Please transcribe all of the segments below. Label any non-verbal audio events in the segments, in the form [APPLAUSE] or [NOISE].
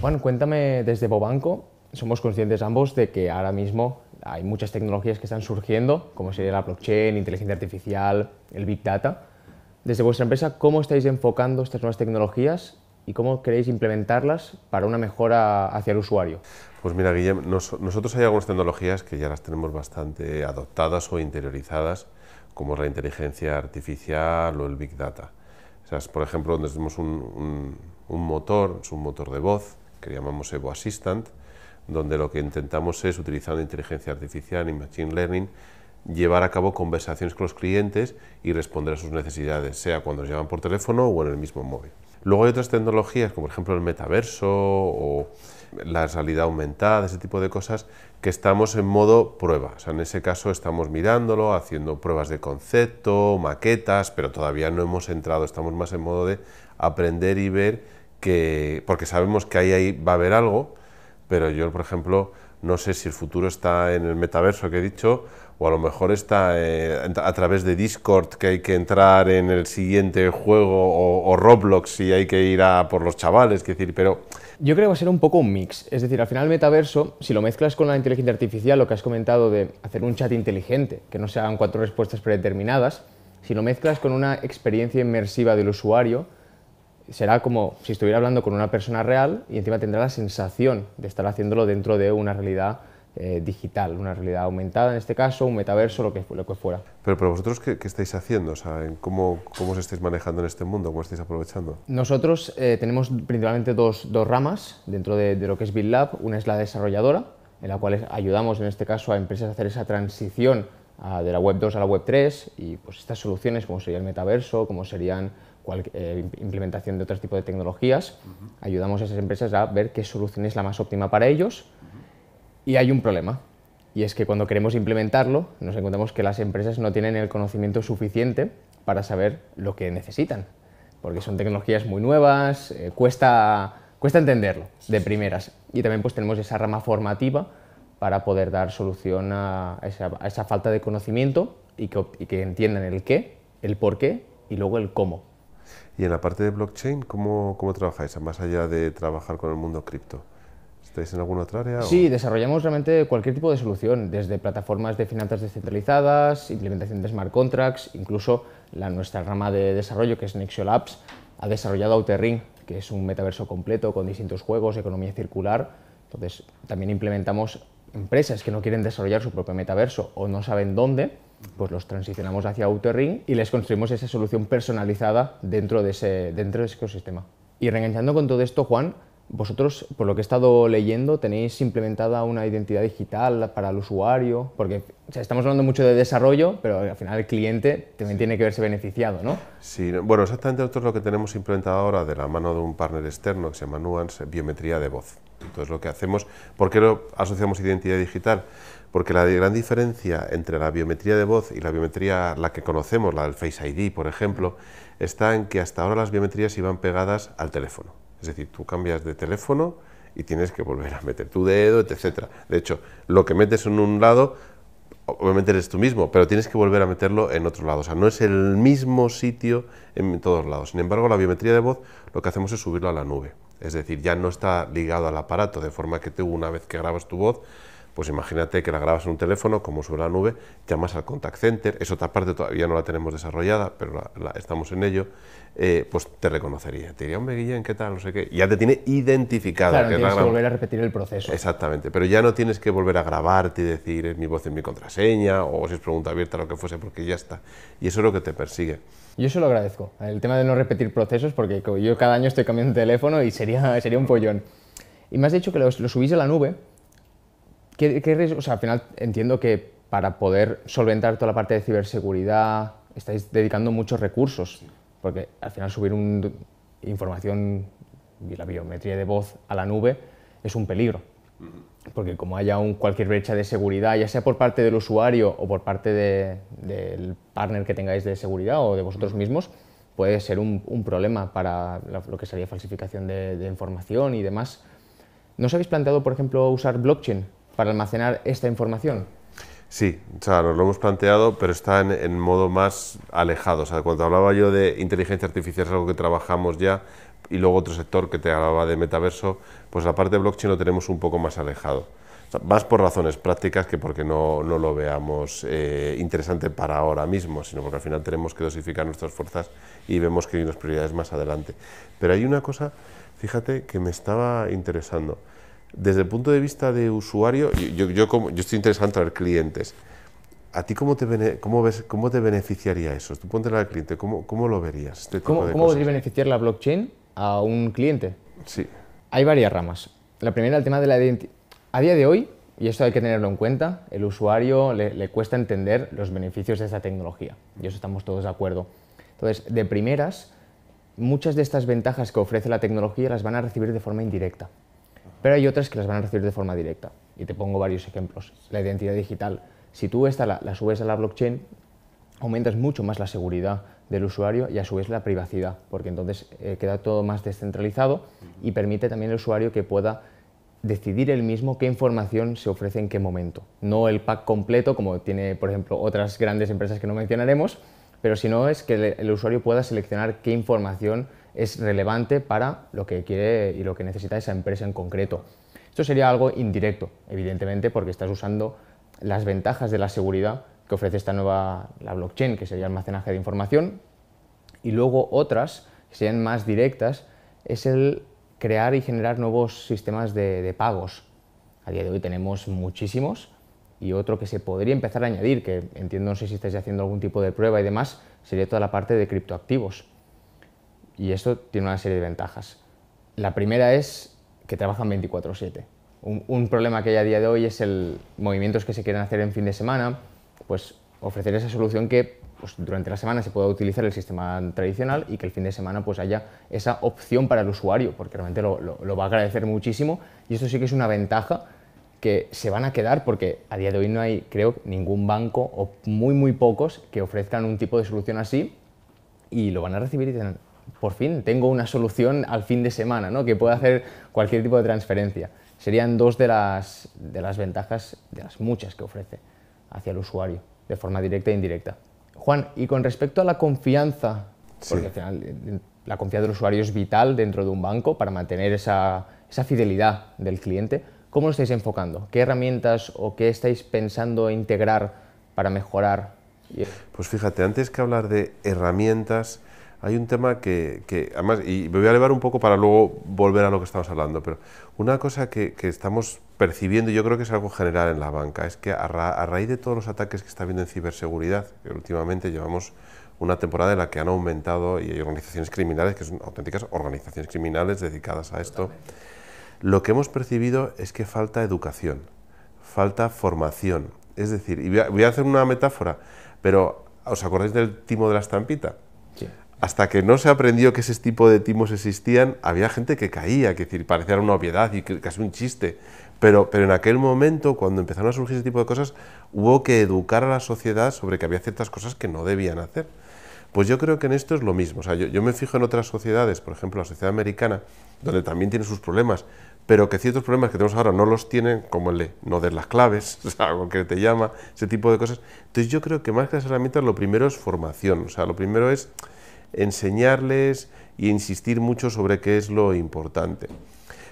Juan, cuéntame desde Bobanco, somos conscientes ambos de que ahora mismo hay muchas tecnologías que están surgiendo, como sería la blockchain, inteligencia artificial, el big data. Desde vuestra empresa, ¿cómo estáis enfocando estas nuevas tecnologías y cómo queréis implementarlas para una mejora hacia el usuario? Pues mira, Guillem, nosotros hay algunas tecnologías que ya las tenemos bastante adoptadas o interiorizadas, como la inteligencia artificial o el big data. O sea, por ejemplo, donde tenemos un, un motor, es un motor de voz, que llamamos Evo Assistant, donde lo que intentamos es, utilizando inteligencia artificial y machine learning, llevar a cabo conversaciones con los clientes y responder a sus necesidades, sea cuando nos llaman por teléfono o en el mismo móvil. Luego hay otras tecnologías, como por ejemplo el metaverso o la realidad aumentada, ese tipo de cosas, que estamos en modo prueba. en ese caso estamos mirándolo, haciendo pruebas de concepto, maquetas, pero todavía no hemos entrado, estamos más en modo de aprender y ver porque sabemos que ahí, va a haber algo, pero yo, por ejemplo, no sé si el futuro está en el metaverso que he dicho, o a lo mejor está eh, a través de Discord que hay que entrar en el siguiente juego, o, Roblox y hay que ir a por los chavales, es decir, pero... Yo creo que va a ser un poco un mix, es decir, al final el metaverso, si lo mezclas con la inteligencia artificial, lo que has comentado de hacer un chat inteligente, que no se hagan cuatro respuestas predeterminadas, si lo mezclas con una experiencia inmersiva del usuario, será como si estuviera hablando con una persona real y encima tendrá la sensación de estar haciéndolo dentro de una realidad eh, digital, una realidad aumentada en este caso, un metaverso, lo que, fuera. Pero, pero vosotros, ¿qué, estáis haciendo? O sea, ¿cómo, ¿cómo, os estáis manejando en este mundo? ¿Cómo estáis aprovechando? Nosotros eh, tenemos principalmente dos, dos ramas dentro de, lo que es BitLab. Una es la desarrolladora, en la cual ayudamos en este caso a empresas a hacer esa transición ah, de la Web 2 a la Web 3 y pues estas soluciones como sería el metaverso, como serían cual, eh, implementación de otros tipos de tecnologías. Ayudamos a esas empresas a ver qué solución es la más óptima para ellos. Y hay un problema, y es que cuando queremos implementarlo, nos encontramos que las empresas no tienen el conocimiento suficiente para saber lo que necesitan, porque son tecnologías muy nuevas, eh, cuesta, cuesta entenderlo de primeras. Y también pues tenemos esa rama formativa para poder dar solución a esa, falta de conocimiento y que, y que entiendan el qué, el por qué y luego el cómo. Y en la parte de blockchain, ¿cómo, cómo trabajáis? Más allá de trabajar con el mundo cripto. ¿Estáis en alguna otra área? Sí, desarrollamos realmente cualquier tipo de solución, desde plataformas de finanzas descentralizadas, implementación de smart contracts, incluso la, nuestra rama de desarrollo, que es Nexio Labs, ha desarrollado Outer Ring, que es un metaverso completo con distintos juegos, economía circular. Entonces, también implementamos empresas que no quieren desarrollar su propio metaverso o no saben dónde, pues los transicionamos hacia Outer Ring y les construimos esa solución personalizada dentro de ese, dentro ecosistema. Y reenganchando con todo esto, Juan, vosotros, por lo que he estado leyendo, tenéis implementada una identidad digital para el usuario, porque estamos hablando mucho de desarrollo, pero al final el cliente también tiene que verse beneficiado, ¿no? Sí, bueno, exactamente nosotros lo que tenemos implementado ahora de la mano de un partner externo que se llama Nuance, biometría de voz. Entonces lo que hacemos, ¿por qué lo asociamos identidad digital? Porque la gran diferencia entre la biometría de voz y la biometría, la que conocemos, la del Face ID, por ejemplo, está en que hasta ahora las biometrías iban pegadas al teléfono. Es decir, tú cambias de teléfono y tienes que volver a meter tu dedo, etc. De hecho, lo que metes en un lado, obviamente eres tú mismo, pero tienes que volver a meterlo en otro lado. O sea, no es el mismo sitio en todos lados. Sin embargo, la biometría de voz lo que hacemos es subirlo a la nube. Es decir, ya no está ligado al aparato, de forma que tú una vez que grabas tu voz pues imagínate que la grabas en un teléfono, como sobre la nube, llamas al contact center, es otra parte, todavía no la tenemos desarrollada, pero estamos en ello, eh, pues te reconocería, te diría, hombre Guillén, ¿qué tal? No sé qué, ya te tiene identificado. no tienes que volver a repetir el proceso. Exactamente, pero ya no tienes que volver a grabarte y decir, es mi voz en mi contraseña, o si es pregunta abierta, lo que fuese, porque ya está. Y eso es lo que te persigue. Yo eso lo agradezco, el tema de no repetir procesos, porque yo cada año estoy cambiando de teléfono y sería, [LAUGHS] sería un pollón. Y me has dicho que lo subís a la nube, o sea, al final entiendo que para poder solventar toda la parte de ciberseguridad estáis dedicando muchos recursos, porque al final subir información y la biometría de voz a la nube es un peligro, porque como haya un, cualquier brecha de seguridad, ya sea por parte del usuario o por parte del partner que tengáis de seguridad o de vosotros mismos, puede ser un, problema para lo que sería falsificación de, de información y demás. ¿No os habéis planteado, por ejemplo, usar blockchain para almacenar esta información? Sí, o sea, nos lo hemos planteado, pero está en, en modo más alejado. O sea, cuando hablaba yo de inteligencia artificial es algo que trabajamos ya, y luego otro sector que te hablaba de metaverso, pues la parte de blockchain lo tenemos un poco más alejado. O más por razones prácticas que porque no, no lo veamos eh, interesante para ahora mismo, sino porque al final tenemos que dosificar nuestras fuerzas y vemos que hay unas prioridades más adelante. Pero hay una cosa, fíjate, que me estaba interesando. Desde el punto de vista de usuario, yo, yo, yo estoy interesado en traer clientes. ¿A ti cómo te, cómo ves, cómo te beneficiaría eso? Tú ponte al cliente, ¿cómo, ¿cómo, lo verías? Este ¿Cómo, ¿cómo podría beneficiar la blockchain a un cliente? Sí. Hay varias ramas. La primera, el tema de la identidad. A día de hoy, y esto hay que tenerlo en cuenta, el usuario le, le cuesta entender los beneficios de esa tecnología. Y eso estamos todos de acuerdo. Entonces, de primeras, muchas de estas ventajas que ofrece la tecnología las van a recibir de forma indirecta. Pero hay otras que las van a recibir de forma directa. Y te pongo varios ejemplos. La identidad digital. Si tú esta la, subes a la blockchain, aumentas mucho más la seguridad del usuario y a su vez la privacidad, porque entonces eh, queda todo más descentralizado y permite también al usuario que pueda decidir él mismo qué información se ofrece en qué momento. No el pack completo, como tiene, por ejemplo, otras grandes empresas que no mencionaremos, pero si no es que el usuario pueda seleccionar qué información es relevante para lo que quiere y lo que necesita esa empresa en concreto. Esto sería algo indirecto, evidentemente, porque estás usando las ventajas de la seguridad que ofrece esta nueva la blockchain, que sería almacenaje de información, y luego otras que serían más directas, es el crear y generar nuevos sistemas de, de pagos. A día de hoy tenemos muchísimos, y otro que se podría empezar a añadir, que entiendo no sé si estáis haciendo algún tipo de prueba y demás, sería toda la parte de criptoactivos. Y esto tiene una serie de ventajas. La primera es que trabajan 24/7. Un, problema que hay a día de hoy es el movimientos que se quieren hacer en fin de semana, pues ofrecer esa solución que pues, durante la semana se pueda utilizar el sistema tradicional y que el fin de semana pues haya esa opción para el usuario, porque realmente lo, va a agradecer muchísimo y esto sí que es una ventaja que se van a quedar porque a día de hoy no hay, creo, ningún banco o muy, muy pocos que ofrezcan un tipo de solución así y lo van a recibir y tienen por fin tengo una solución al fin de semana, ¿no? que pueda hacer cualquier tipo de transferencia. Serían dos de las, ventajas, de las muchas que ofrece hacia el usuario, de forma directa e indirecta. Juan, y con respecto a la confianza, porque eh, la confianza del usuario es vital dentro de un banco para mantener esa, esa fidelidad del cliente, ¿cómo lo estáis enfocando? ¿Qué herramientas o qué estáis pensando integrar para mejorar? Pues fíjate, antes que hablar de herramientas, hay un tema que, además, y me voy a elevar un poco para luego volver a lo que estamos hablando, pero una cosa que, estamos percibiendo, yo creo que es algo general en la banca, es que a, raíz de todos los ataques que está habiendo en ciberseguridad, que últimamente llevamos una temporada en la que han aumentado y hay organizaciones criminales, que son auténticas organizaciones criminales dedicadas a esto, lo que hemos percibido es que falta educación, falta formación. Es decir, y voy a, voy a hacer una metáfora, pero ¿os acordáis del timo de la estampita? Sí hasta que no se aprendió que ese tipo de timos existían, había gente que caía, que decir, parecía una obviedad y casi un chiste. Pero, pero en aquel momento, cuando empezaron a surgir ese tipo de cosas, hubo que educar a la sociedad sobre que había ciertas cosas que no debían hacer. Pues yo creo que en esto es lo mismo. O sea, yo, me fijo en otras sociedades, por ejemplo, la sociedad americana, donde también tiene sus problemas, pero que ciertos problemas que tenemos ahora no los tienen, como el de no des las claves, [LAUGHS] o sea, que te llama, ese tipo de cosas. Entonces yo creo que más que las herramientas, lo primero es formación, o sea, lo primero es enseñarles e insistir mucho sobre qué es lo importante.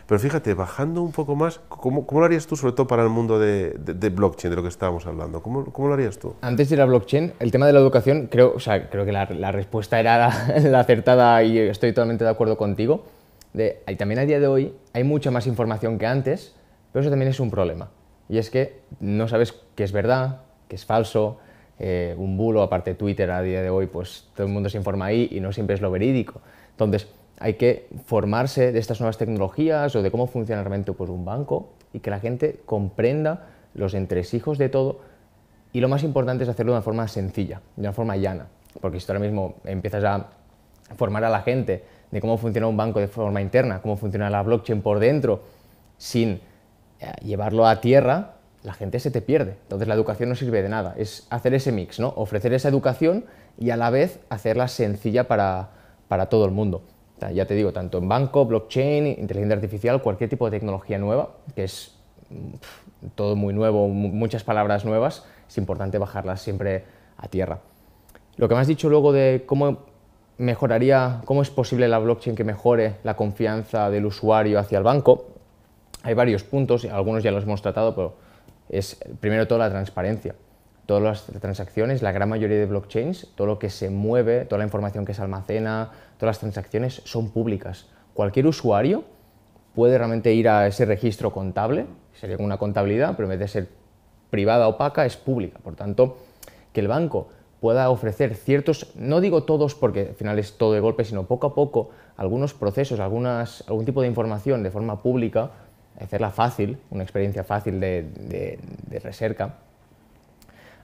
Pero fíjate, bajando un poco más, ¿cómo, lo harías tú, sobre todo para el mundo de, de, blockchain, de lo que estábamos hablando? ¿Cómo, ¿Cómo, lo harías tú? Antes de ir a blockchain, el tema de la educación, creo, o sea, creo que la, respuesta era [LAUGHS] la, acertada y estoy totalmente de acuerdo contigo. De, y también a día de hoy hay mucha más información que antes, pero eso también es un problema. Y es que no sabes qué es verdad, qué es falso, eh, un bulo, aparte Twitter a día de hoy, pues todo el mundo se informa ahí y no siempre es lo verídico. Entonces, hay que formarse de estas nuevas tecnologías o de cómo funciona realmente pues, un banco y que la gente comprenda los entresijos de todo y lo más importante es hacerlo de una forma sencilla, de una forma llana, porque si tú ahora mismo empiezas a formar a la gente de cómo funciona un banco de forma interna, cómo funciona la blockchain por dentro, sin eh, llevarlo a tierra, la gente se te pierde. Entonces la educación no sirve de nada. Es hacer ese mix, ¿no? Ofrecer esa educación y a la vez hacerla sencilla para, todo el mundo. ya te digo, tanto en banco, blockchain, inteligencia artificial, cualquier tipo de tecnología nueva, que es todo muy nuevo, muchas palabras nuevas, es importante bajarlas siempre a tierra. Lo que me has dicho luego de cómo mejoraría, cómo es posible la blockchain que mejore la confianza del usuario hacia el banco, hay varios puntos, algunos ya los hemos tratado, pero es primero toda la transparencia. Todas las transacciones, la gran mayoría de blockchains, todo lo que se mueve, toda la información que se almacena, todas las transacciones son públicas. Cualquier usuario puede realmente ir a ese registro contable, sería una contabilidad, pero en vez de ser privada opaca, es pública. Por tanto, que el banco pueda ofrecer ciertos, no digo todos porque al final es todo de golpe, sino poco a poco algunos procesos, algún tipo de información de forma pública hacerla fácil, una experiencia fácil de, de, recerca,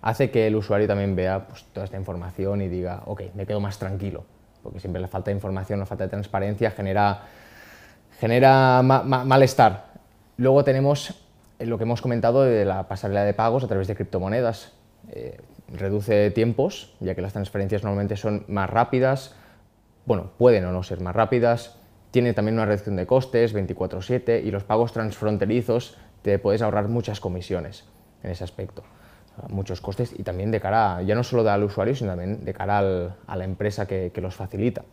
hace que el usuario también vea pues, toda esta información y diga, ok, me quedo más tranquilo, porque siempre la falta de información, la falta de transparencia genera, genera malestar. Luego tenemos eh, lo que hemos comentado de la pasarela de pagos a través de criptomonedas. Eh, reduce tiempos, ya que las transferencias normalmente son más rápidas, bueno, pueden o no ser más rápidas, tiene también una reducción de costes, 24/7, y los pagos transfronterizos te puedes ahorrar muchas comisiones en ese aspecto, muchos costes y también de cara, ya no solo al usuario, sino también de cara a la empresa que, que los facilita.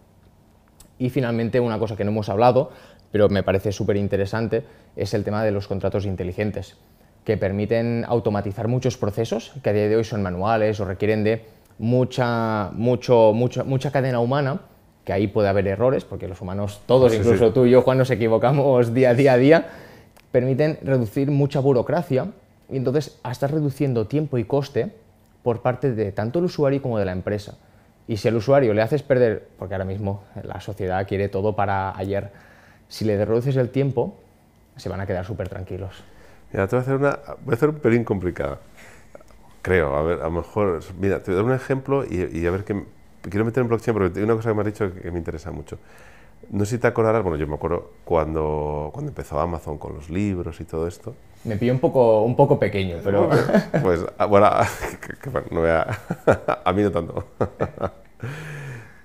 Y finalmente, una cosa que no hemos hablado, pero me parece súper interesante, es el tema de los contratos inteligentes, que permiten automatizar muchos procesos que a día de hoy son manuales o requieren de mucha, mucho, mucha, mucha cadena humana que ahí puede haber errores, porque los humanos, todos, incluso tú y yo, Juan, nos equivocamos día a día a día, permiten reducir mucha burocracia y entonces estás reduciendo tiempo y coste por parte de tanto el usuario como de la empresa. Y si al usuario le haces perder, porque ahora mismo la sociedad quiere todo para ayer, si le reduces el tiempo, se van a quedar súper tranquilos. te voy a hacer una, voy a hacer un pelín complicada, creo, a ver, a lo mejor, mira, te voy a dar un ejemplo y a ver qué, quiero meter en blockchain porque hay una cosa que me has dicho que me interesa mucho. No sé si te acordarás, bueno, yo me acuerdo cuando, cuando empezó Amazon con los libros y todo esto. Me pillo un poco, un poco pequeño, pero... [LAUGHS] Pues, ah, ah, [LAUGHS] bueno, no a, [LAUGHS] a mí no tanto.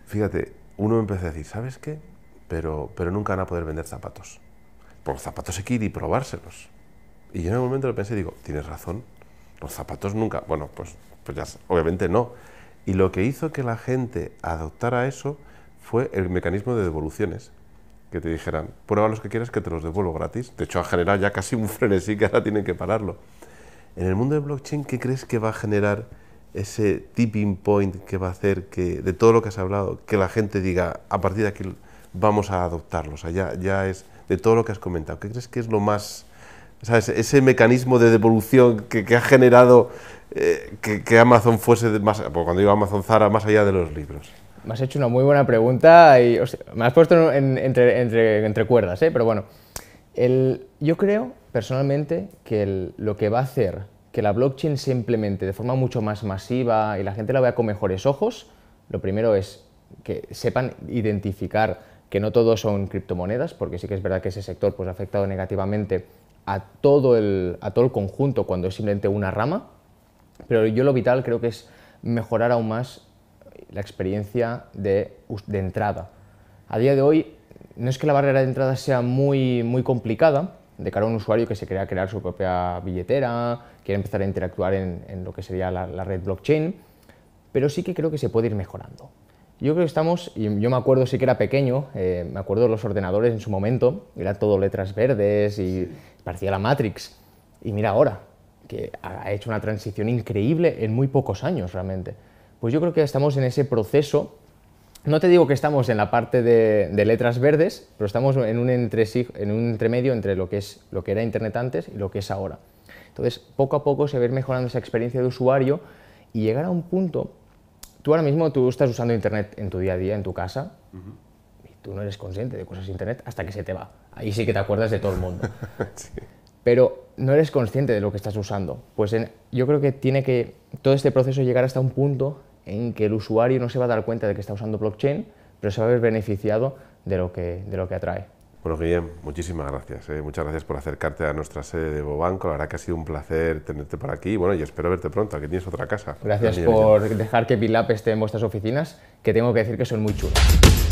Fíjate, uno empezó a decir, ¿sabes qué? Pero, pero nunca van a poder vender zapatos. Por los zapatos hay que ir y probárselos. Y yo en algún momento lo pensé y digo, tienes razón, los zapatos nunca... Bueno, pues, pues ya, obviamente no y lo que hizo que la gente adoptara eso fue el mecanismo de devoluciones. Que te dijeran, prueba los que quieras que te los devuelvo gratis. De hecho, ha generado ya casi un [LAUGHS] frenesí que ahora tienen que pararlo. En el mundo de blockchain, ¿qué crees que va a generar ese tipping point que va a hacer que, de todo lo que has hablado, que la gente diga, a partir de aquí vamos a adoptarlos? O sea, ya, es de todo lo que has comentado. ¿Qué crees que es lo más... ¿sabes? Ese mecanismo de devolución que ha generado eh, que, Amazon fuese más, cuando digo Amazon Zara, más allá de los libros? Me has hecho una muy buena pregunta y me has puesto entre, cuerdas, ¿eh? pero bueno. yo creo personalmente que lo que va a hacer que la blockchain se implemente de forma mucho más masiva y la gente la vea con mejores ojos, lo primero es que sepan identificar que no todos son criptomonedas, porque sí que es verdad que ese sector pues, ha afectado negativamente a todo, el, a todo el conjunto cuando es simplemente una rama, pero yo lo vital creo que es mejorar aún más la experiencia de, entrada. A día de hoy no es que la barrera de entrada sea muy, muy complicada de cara a un usuario que se crea crear su propia billetera, quiere empezar a interactuar en, lo que sería la, red blockchain, pero sí que creo que se puede ir mejorando. Yo creo que estamos, y yo me acuerdo sí que era pequeño, eh, me acuerdo los ordenadores en su momento, era todo letras verdes y parecía la Matrix. Y mira ahora, que ha hecho una transición increíble en muy pocos años realmente. Pues yo creo que estamos en ese proceso. No te digo que estamos en la parte de, letras verdes, pero estamos en un, en un entremedio entre lo que, es, lo que era Internet antes y lo que es ahora. Entonces, poco a poco se va a ir mejorando esa experiencia de usuario y llegar a un punto. Tú ahora mismo tú estás usando Internet en tu día a día, en tu casa, y tú no eres consciente de cosas de internet hasta que se te va. Ahí sí que te acuerdas de todo el mundo. [LAUGHS] sí pero no eres consciente de lo que estás usando. Pues yo creo que tiene que todo este proceso llegar hasta un punto en que el usuario no se va a dar cuenta de que está usando blockchain, pero se va a ver beneficiado de lo que, de lo que atrae. Bueno, Guillem, muchísimas gracias. Eh. Muchas gracias por acercarte a nuestra sede de Bobanco. La verdad que ha sido un placer tenerte por aquí. Bueno, y espero verte pronto, que tienes otra casa. Gracias por dejar que Pilap esté en vuestras oficinas, que tengo que decir que son muy chulas.